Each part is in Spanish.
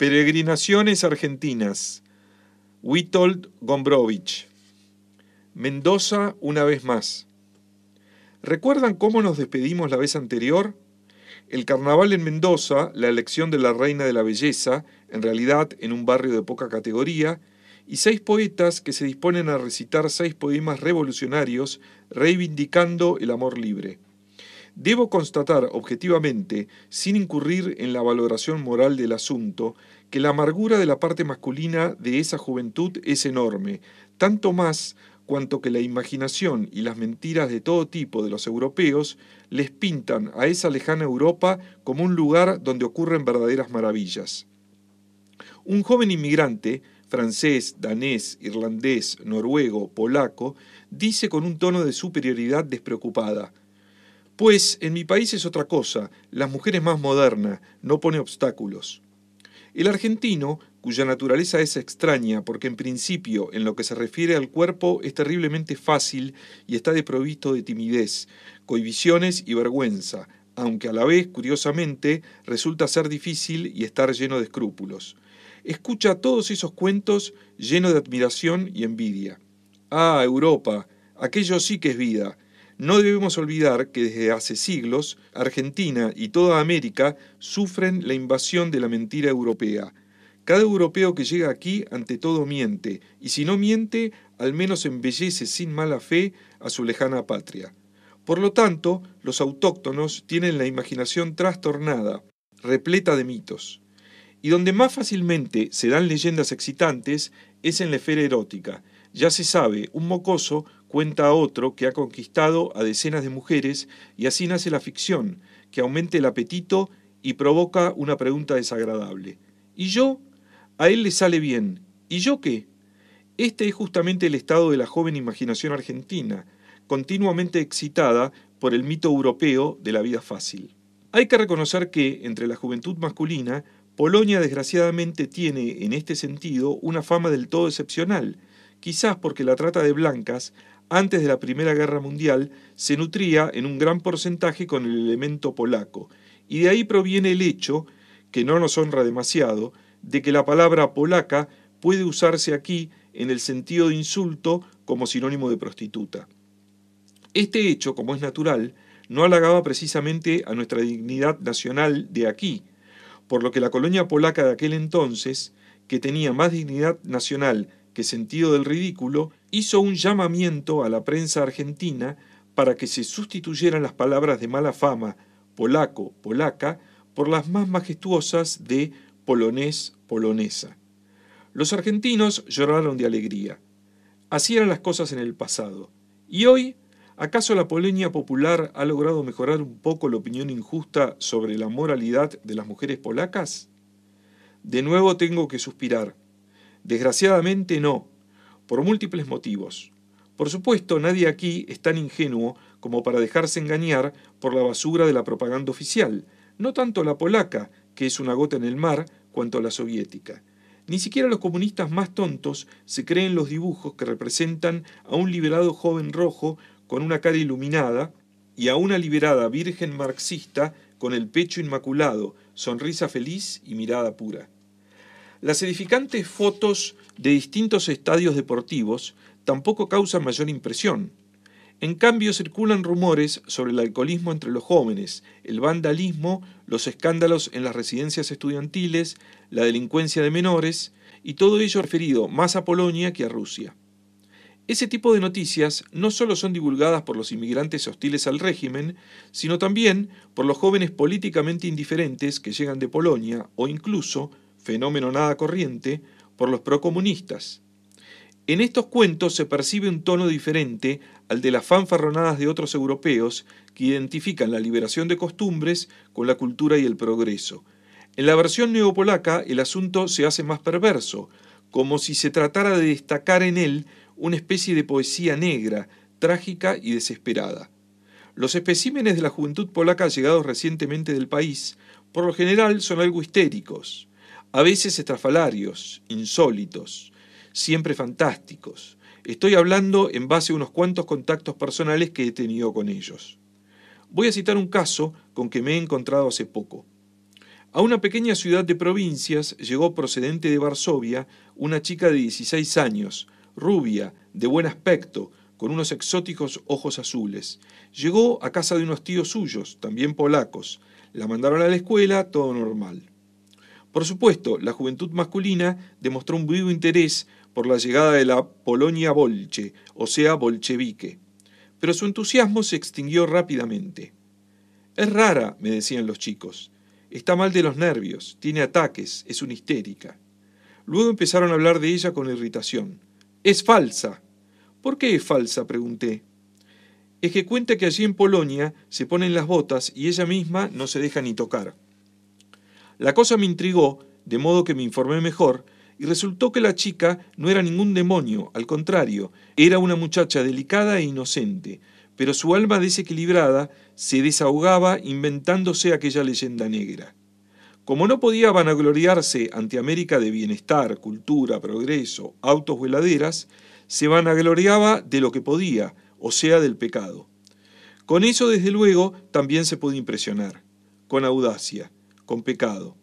Peregrinaciones argentinas. Witold Gombrowicz. Mendoza una vez más. ¿Recuerdan cómo nos despedimos la vez anterior? El carnaval en Mendoza, la elección de la reina de la belleza, en realidad en un barrio de poca categoría, y seis poetas que se disponen a recitar seis poemas revolucionarios reivindicando el amor libre. Debo constatar objetivamente, sin incurrir en la valoración moral del asunto, que la amargura de la parte masculina de esa juventud es enorme, tanto más cuanto que la imaginación y las mentiras de todo tipo de los europeos les pintan a esa lejana Europa como un lugar donde ocurren verdaderas maravillas. Un joven inmigrante, francés, danés, irlandés, noruego, polaco, dice con un tono de superioridad despreocupada, pues en mi país es otra cosa, las mujeres más modernas, no pone obstáculos. El argentino, cuya naturaleza es extraña porque en principio en lo que se refiere al cuerpo es terriblemente fácil y está desprovisto de timidez, cohibiciones y vergüenza, aunque a la vez, curiosamente, resulta ser difícil y estar lleno de escrúpulos. Escucha todos esos cuentos lleno de admiración y envidia. Ah, Europa, aquello sí que es vida, no debemos olvidar que desde hace siglos Argentina y toda América sufren la invasión de la mentira europea. Cada europeo que llega aquí ante todo miente, y si no miente, al menos embellece sin mala fe a su lejana patria. Por lo tanto, los autóctonos tienen la imaginación trastornada, repleta de mitos. Y donde más fácilmente se dan leyendas excitantes es en la esfera erótica, ya se sabe, un mocoso cuenta a otro que ha conquistado a decenas de mujeres y así nace la ficción, que aumenta el apetito y provoca una pregunta desagradable. ¿Y yo? A él le sale bien. ¿Y yo qué? Este es justamente el estado de la joven imaginación argentina, continuamente excitada por el mito europeo de la vida fácil. Hay que reconocer que, entre la juventud masculina, Polonia desgraciadamente tiene, en este sentido, una fama del todo excepcional, quizás porque la trata de blancas, antes de la Primera Guerra Mundial, se nutría en un gran porcentaje con el elemento polaco, y de ahí proviene el hecho, que no nos honra demasiado, de que la palabra polaca puede usarse aquí en el sentido de insulto como sinónimo de prostituta. Este hecho, como es natural, no halagaba precisamente a nuestra dignidad nacional de aquí, por lo que la colonia polaca de aquel entonces, que tenía más dignidad nacional que sentido del ridículo, hizo un llamamiento a la prensa argentina para que se sustituyeran las palabras de mala fama, polaco, polaca, por las más majestuosas de polonés, polonesa. Los argentinos lloraron de alegría. Así eran las cosas en el pasado. Y hoy, ¿acaso la polenia popular ha logrado mejorar un poco la opinión injusta sobre la moralidad de las mujeres polacas? De nuevo tengo que suspirar. Desgraciadamente no, por múltiples motivos. Por supuesto, nadie aquí es tan ingenuo como para dejarse engañar por la basura de la propaganda oficial, no tanto la polaca, que es una gota en el mar, cuanto la soviética. Ni siquiera los comunistas más tontos se creen los dibujos que representan a un liberado joven rojo con una cara iluminada y a una liberada virgen marxista con el pecho inmaculado, sonrisa feliz y mirada pura. Las edificantes fotos de distintos estadios deportivos tampoco causan mayor impresión. En cambio, circulan rumores sobre el alcoholismo entre los jóvenes, el vandalismo, los escándalos en las residencias estudiantiles, la delincuencia de menores, y todo ello referido más a Polonia que a Rusia. Ese tipo de noticias no solo son divulgadas por los inmigrantes hostiles al régimen, sino también por los jóvenes políticamente indiferentes que llegan de Polonia o incluso fenómeno nada corriente, por los procomunistas. En estos cuentos se percibe un tono diferente al de las fanfarronadas de otros europeos que identifican la liberación de costumbres con la cultura y el progreso. En la versión neopolaca el asunto se hace más perverso, como si se tratara de destacar en él una especie de poesía negra, trágica y desesperada. Los especímenes de la juventud polaca llegados recientemente del país, por lo general, son algo histéricos a veces estrafalarios, insólitos, siempre fantásticos. Estoy hablando en base a unos cuantos contactos personales que he tenido con ellos. Voy a citar un caso con que me he encontrado hace poco. A una pequeña ciudad de provincias llegó procedente de Varsovia una chica de 16 años, rubia, de buen aspecto, con unos exóticos ojos azules. Llegó a casa de unos tíos suyos, también polacos. La mandaron a la escuela, todo normal. Por supuesto, la juventud masculina demostró un vivo interés por la llegada de la Polonia bolche, o sea, bolchevique. Pero su entusiasmo se extinguió rápidamente. Es rara, me decían los chicos. Está mal de los nervios, tiene ataques, es una histérica. Luego empezaron a hablar de ella con irritación. Es falsa. ¿Por qué es falsa? pregunté. Es que cuenta que allí en Polonia se ponen las botas y ella misma no se deja ni tocar. La cosa me intrigó, de modo que me informé mejor, y resultó que la chica no era ningún demonio, al contrario, era una muchacha delicada e inocente, pero su alma desequilibrada se desahogaba inventándose aquella leyenda negra. Como no podía vanagloriarse ante América de bienestar, cultura, progreso, autos veladeras, se vanagloriaba de lo que podía, o sea, del pecado. Con eso, desde luego, también se pudo impresionar, con audacia con pecado.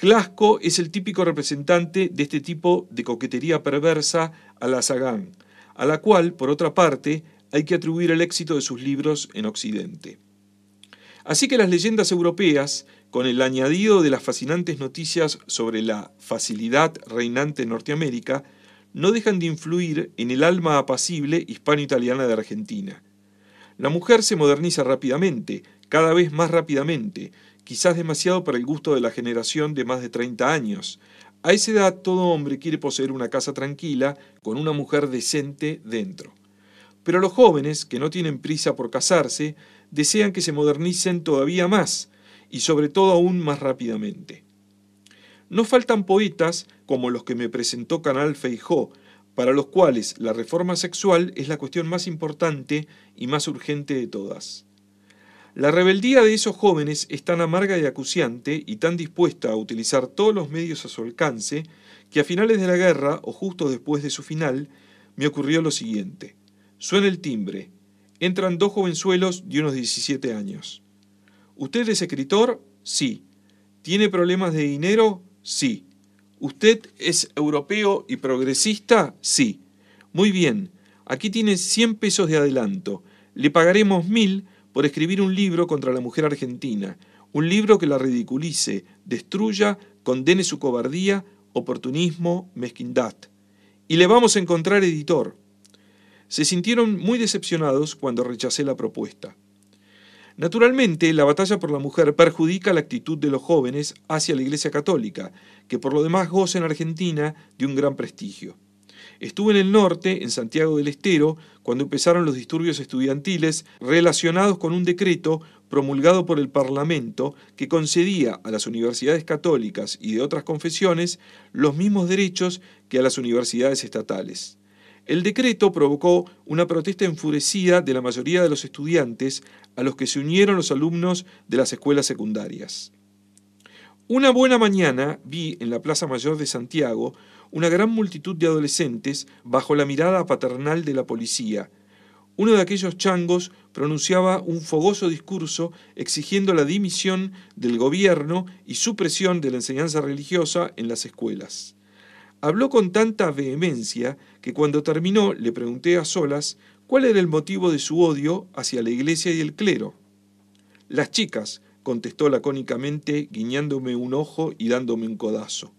Glasco es el típico representante de este tipo de coquetería perversa a la Sagan, a la cual, por otra parte, hay que atribuir el éxito de sus libros en Occidente. Así que las leyendas europeas, con el añadido de las fascinantes noticias sobre la facilidad reinante en Norteamérica, no dejan de influir en el alma apacible hispano-italiana de Argentina. La mujer se moderniza rápidamente, cada vez más rápidamente, quizás demasiado para el gusto de la generación de más de 30 años. A esa edad todo hombre quiere poseer una casa tranquila, con una mujer decente dentro. Pero los jóvenes, que no tienen prisa por casarse, desean que se modernicen todavía más, y sobre todo aún más rápidamente. No faltan poetas como los que me presentó Canal Feijó, para los cuales la reforma sexual es la cuestión más importante y más urgente de todas. La rebeldía de esos jóvenes es tan amarga y acuciante y tan dispuesta a utilizar todos los medios a su alcance que a finales de la guerra o justo después de su final me ocurrió lo siguiente. Suena el timbre. Entran dos jovenzuelos de unos 17 años. ¿Usted es escritor? Sí. ¿Tiene problemas de dinero? Sí. ¿Usted es europeo y progresista? Sí. Muy bien. Aquí tiene 100 pesos de adelanto. Le pagaremos 1000 por escribir un libro contra la mujer argentina, un libro que la ridiculice, destruya, condene su cobardía, oportunismo, mezquindad. Y le vamos a encontrar editor. Se sintieron muy decepcionados cuando rechacé la propuesta. Naturalmente, la batalla por la mujer perjudica la actitud de los jóvenes hacia la Iglesia Católica, que por lo demás goza en Argentina de un gran prestigio. Estuve en el norte, en Santiago del Estero, cuando empezaron los disturbios estudiantiles relacionados con un decreto promulgado por el Parlamento que concedía a las universidades católicas y de otras confesiones los mismos derechos que a las universidades estatales. El decreto provocó una protesta enfurecida de la mayoría de los estudiantes a los que se unieron los alumnos de las escuelas secundarias. Una buena mañana vi en la Plaza Mayor de Santiago una gran multitud de adolescentes bajo la mirada paternal de la policía. Uno de aquellos changos pronunciaba un fogoso discurso exigiendo la dimisión del gobierno y supresión de la enseñanza religiosa en las escuelas. Habló con tanta vehemencia que cuando terminó le pregunté a solas cuál era el motivo de su odio hacia la iglesia y el clero. Las chicas, contestó lacónicamente, guiñándome un ojo y dándome un codazo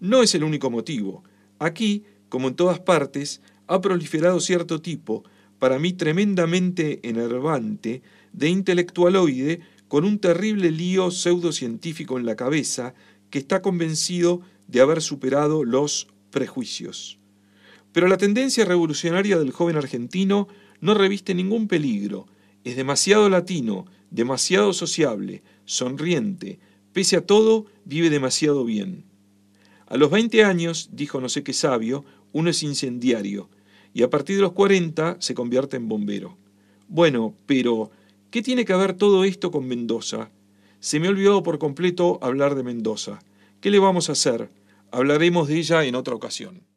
no es el único motivo. Aquí, como en todas partes, ha proliferado cierto tipo, para mí tremendamente enervante, de intelectualoide con un terrible lío pseudocientífico en la cabeza que está convencido de haber superado los prejuicios. Pero la tendencia revolucionaria del joven argentino no reviste ningún peligro, es demasiado latino, demasiado sociable, sonriente, pese a todo vive demasiado bien. A los 20 años, dijo no sé qué sabio, uno es incendiario y a partir de los 40 se convierte en bombero. Bueno, pero ¿qué tiene que ver todo esto con Mendoza? Se me ha olvidado por completo hablar de Mendoza. ¿Qué le vamos a hacer? Hablaremos de ella en otra ocasión.